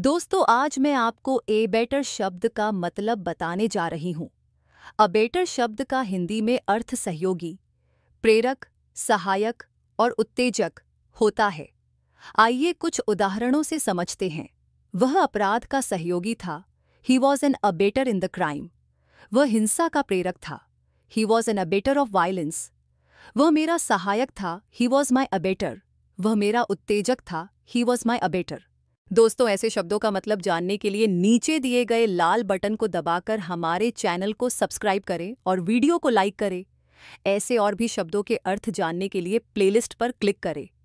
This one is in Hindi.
दोस्तों आज मैं आपको ए बेटर शब्द का मतलब बताने जा रही हूँ अबेटर शब्द का हिंदी में अर्थ सहयोगी प्रेरक सहायक और उत्तेजक होता है आइए कुछ उदाहरणों से समझते हैं वह अपराध का सहयोगी था he was an abettor in the crime वह हिंसा का प्रेरक था he was an abettor of violence वह मेरा सहायक था ही वॉज माई अबेटर वह मेरा उत्तेजक था ही वॉज माई अबेटर दोस्तों ऐसे शब्दों का मतलब जानने के लिए नीचे दिए गए लाल बटन को दबाकर हमारे चैनल को सब्सक्राइब करें और वीडियो को लाइक करें ऐसे और भी शब्दों के अर्थ जानने के लिए प्लेलिस्ट पर क्लिक करें